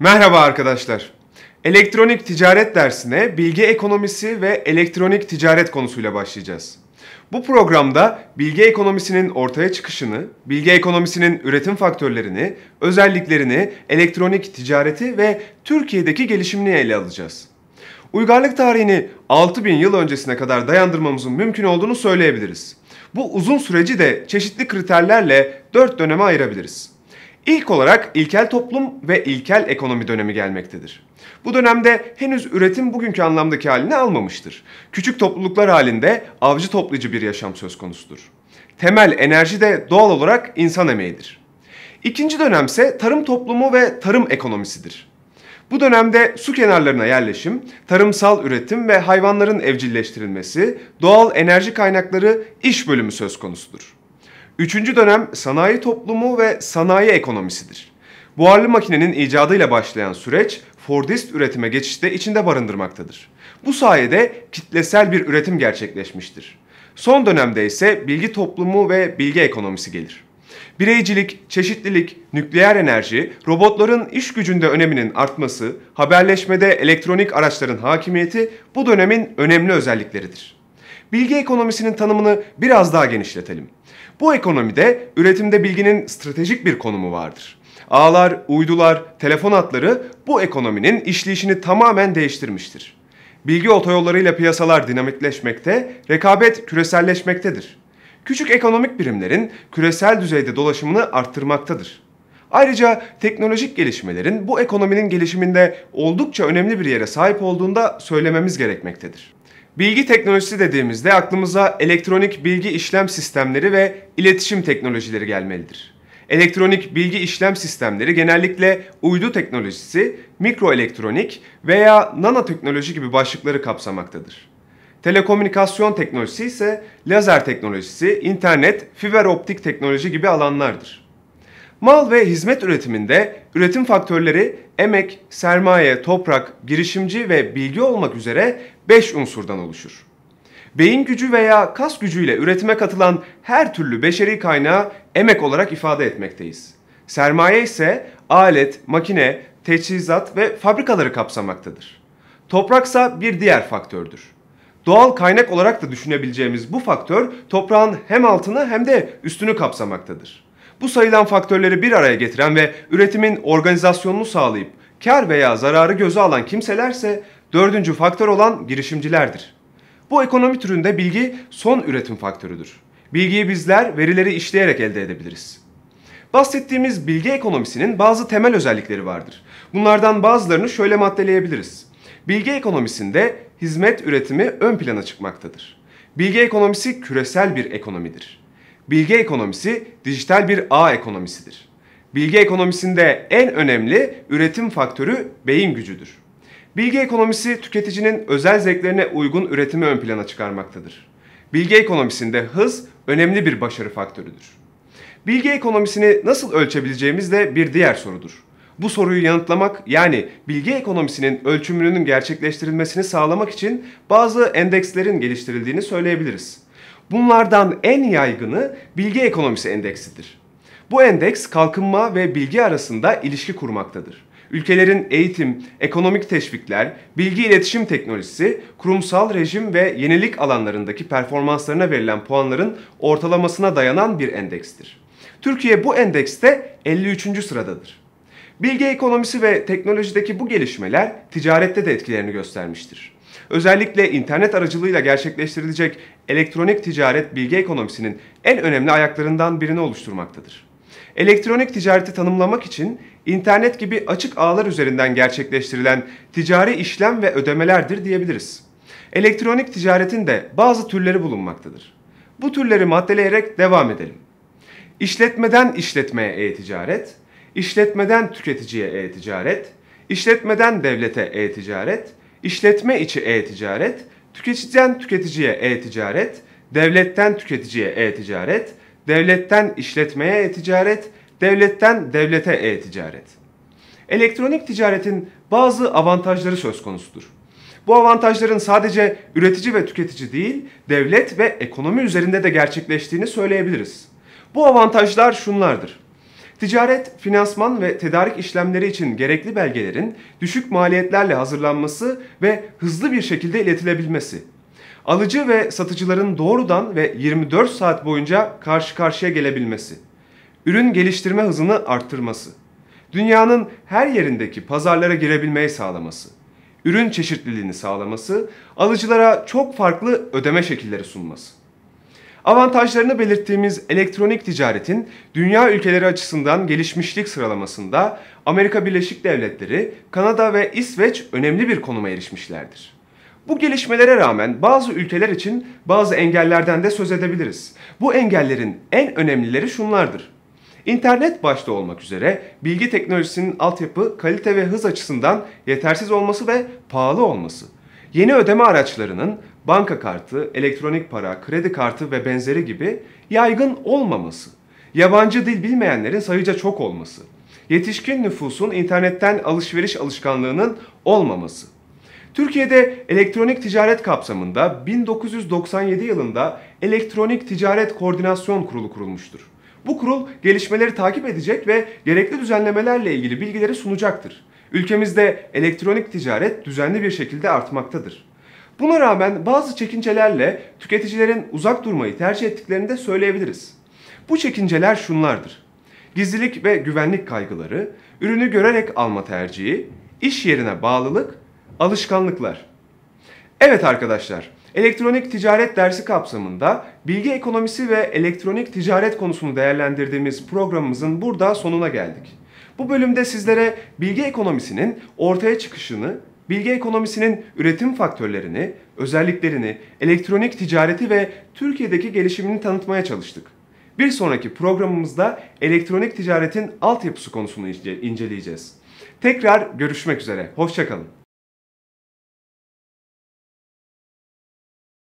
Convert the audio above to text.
Merhaba arkadaşlar. Elektronik ticaret dersine bilgi ekonomisi ve elektronik ticaret konusuyla başlayacağız. Bu programda bilgi ekonomisinin ortaya çıkışını, bilgi ekonomisinin üretim faktörlerini, özelliklerini, elektronik ticareti ve Türkiye'deki gelişimini ele alacağız. Uygarlık tarihini 6000 yıl öncesine kadar dayandırmamızın mümkün olduğunu söyleyebiliriz. Bu uzun süreci de çeşitli kriterlerle 4 döneme ayırabiliriz. İlk olarak ilkel toplum ve ilkel ekonomi dönemi gelmektedir. Bu dönemde henüz üretim bugünkü anlamdaki halini almamıştır. Küçük topluluklar halinde avcı toplayıcı bir yaşam söz konusudur. Temel enerji de doğal olarak insan emeğidir. İkinci dönemse tarım toplumu ve tarım ekonomisidir. Bu dönemde su kenarlarına yerleşim, tarımsal üretim ve hayvanların evcilleştirilmesi, doğal enerji kaynakları iş bölümü söz konusudur. Üçüncü dönem sanayi toplumu ve sanayi ekonomisidir. Buharlı makinenin icadıyla başlayan süreç Fordist üretime geçişte içinde barındırmaktadır. Bu sayede kitlesel bir üretim gerçekleşmiştir. Son dönemde ise bilgi toplumu ve bilgi ekonomisi gelir. Bireycilik, çeşitlilik, nükleer enerji, robotların iş gücünde öneminin artması, haberleşmede elektronik araçların hakimiyeti bu dönemin önemli özellikleridir bilgi ekonomisinin tanımını biraz daha genişletelim. Bu ekonomide üretimde bilginin stratejik bir konumu vardır. Ağlar, uydular, telefon hatları bu ekonominin işleyişini tamamen değiştirmiştir. Bilgi otoyollarıyla piyasalar dinamikleşmekte, rekabet küreselleşmektedir. Küçük ekonomik birimlerin küresel düzeyde dolaşımını arttırmaktadır. Ayrıca teknolojik gelişmelerin bu ekonominin gelişiminde oldukça önemli bir yere sahip olduğunda söylememiz gerekmektedir. Bilgi teknolojisi dediğimizde aklımıza elektronik bilgi işlem sistemleri ve iletişim teknolojileri gelmelidir. Elektronik bilgi işlem sistemleri genellikle uydu teknolojisi, mikroelektronik veya nanoteknoloji gibi başlıkları kapsamaktadır. Telekomünikasyon teknolojisi ise lazer teknolojisi, internet, fiber optik teknoloji gibi alanlardır. Mal ve hizmet üretiminde üretim faktörleri emek, sermaye, toprak, girişimci ve bilgi olmak üzere 5 unsurdan oluşur. Beyin gücü veya kas gücüyle üretime katılan her türlü beşeri kaynağı emek olarak ifade etmekteyiz. Sermaye ise alet, makine, teçhizat ve fabrikaları kapsamaktadır. Topraksa bir diğer faktördür. Doğal kaynak olarak da düşünebileceğimiz bu faktör toprağın hem altını hem de üstünü kapsamaktadır. Bu sayılan faktörleri bir araya getiren ve üretimin organizasyonunu sağlayıp kar veya zararı göze alan kimselerse dördüncü faktör olan girişimcilerdir. Bu ekonomi türünde bilgi son üretim faktörüdür. Bilgiyi bizler verileri işleyerek elde edebiliriz. Bahsettiğimiz bilgi ekonomisinin bazı temel özellikleri vardır. Bunlardan bazılarını şöyle maddeleyebiliriz. Bilgi ekonomisinde hizmet üretimi ön plana çıkmaktadır. Bilgi ekonomisi küresel bir ekonomidir bilgi ekonomisi dijital bir ağ ekonomisidir. Bilgi ekonomisinde en önemli üretim faktörü beyin gücüdür. Bilgi ekonomisi tüketicinin özel zevklerine uygun üretimi ön plana çıkarmaktadır. Bilgi ekonomisinde hız önemli bir başarı faktörüdür. Bilgi ekonomisini nasıl ölçebileceğimiz de bir diğer sorudur. Bu soruyu yanıtlamak yani bilgi ekonomisinin ölçümünün gerçekleştirilmesini sağlamak için bazı endekslerin geliştirildiğini söyleyebiliriz. Bunlardan en yaygını bilgi ekonomisi endeksidir. Bu endeks kalkınma ve bilgi arasında ilişki kurmaktadır. Ülkelerin eğitim, ekonomik teşvikler, bilgi iletişim teknolojisi, kurumsal rejim ve yenilik alanlarındaki performanslarına verilen puanların ortalamasına dayanan bir endekstir. Türkiye bu endekste 53. sıradadır. Bilgi ekonomisi ve teknolojideki bu gelişmeler ticarette de etkilerini göstermiştir. Özellikle internet aracılığıyla gerçekleştirilecek elektronik ticaret bilgi ekonomisinin en önemli ayaklarından birini oluşturmaktadır. Elektronik ticareti tanımlamak için internet gibi açık ağlar üzerinden gerçekleştirilen ticari işlem ve ödemelerdir diyebiliriz. Elektronik ticaretin de bazı türleri bulunmaktadır. Bu türleri maddeleyerek devam edelim. İşletmeden işletmeye e-ticaret, işletmeden tüketiciye e-ticaret, işletmeden devlete e-ticaret, işletme içi e-ticaret, tüketiciden tüketiciye e-ticaret, devletten tüketiciye e-ticaret, devletten işletmeye e-ticaret, devletten devlete e-ticaret. Elektronik ticaretin bazı avantajları söz konusudur. Bu avantajların sadece üretici ve tüketici değil, devlet ve ekonomi üzerinde de gerçekleştiğini söyleyebiliriz. Bu avantajlar şunlardır. Ticaret, finansman ve tedarik işlemleri için gerekli belgelerin düşük maliyetlerle hazırlanması ve hızlı bir şekilde iletilebilmesi. Alıcı ve satıcıların doğrudan ve 24 saat boyunca karşı karşıya gelebilmesi. Ürün geliştirme hızını arttırması. Dünyanın her yerindeki pazarlara girebilmeyi sağlaması. Ürün çeşitliliğini sağlaması, alıcılara çok farklı ödeme şekilleri sunması. Avantajlarını belirttiğimiz elektronik ticaretin dünya ülkeleri açısından gelişmişlik sıralamasında Amerika Birleşik Devletleri, Kanada ve İsveç önemli bir konuma erişmişlerdir. Bu gelişmelere rağmen bazı ülkeler için bazı engellerden de söz edebiliriz. Bu engellerin en önemlileri şunlardır. İnternet başta olmak üzere bilgi teknolojisinin altyapı, kalite ve hız açısından yetersiz olması ve pahalı olması. Yeni ödeme araçlarının banka kartı, elektronik para, kredi kartı ve benzeri gibi yaygın olmaması, yabancı dil bilmeyenlerin sayıca çok olması, yetişkin nüfusun internetten alışveriş alışkanlığının olmaması. Türkiye'de elektronik ticaret kapsamında 1997 yılında Elektronik Ticaret Koordinasyon Kurulu kurulmuştur. Bu kurul gelişmeleri takip edecek ve gerekli düzenlemelerle ilgili bilgileri sunacaktır. Ülkemizde elektronik ticaret düzenli bir şekilde artmaktadır. Buna rağmen bazı çekincelerle tüketicilerin uzak durmayı tercih ettiklerini de söyleyebiliriz. Bu çekinceler şunlardır. Gizlilik ve güvenlik kaygıları, ürünü görerek alma tercihi, iş yerine bağlılık, alışkanlıklar. Evet arkadaşlar, elektronik ticaret dersi kapsamında bilgi ekonomisi ve elektronik ticaret konusunu değerlendirdiğimiz programımızın burada sonuna geldik. Bu bölümde sizlere bilgi ekonomisinin ortaya çıkışını bilgi ekonomisinin üretim faktörlerini, özelliklerini, elektronik ticareti ve Türkiye'deki gelişimini tanıtmaya çalıştık. Bir sonraki programımızda elektronik ticaretin altyapısı konusunu inceleyeceğiz. Tekrar görüşmek üzere, hoşçakalın.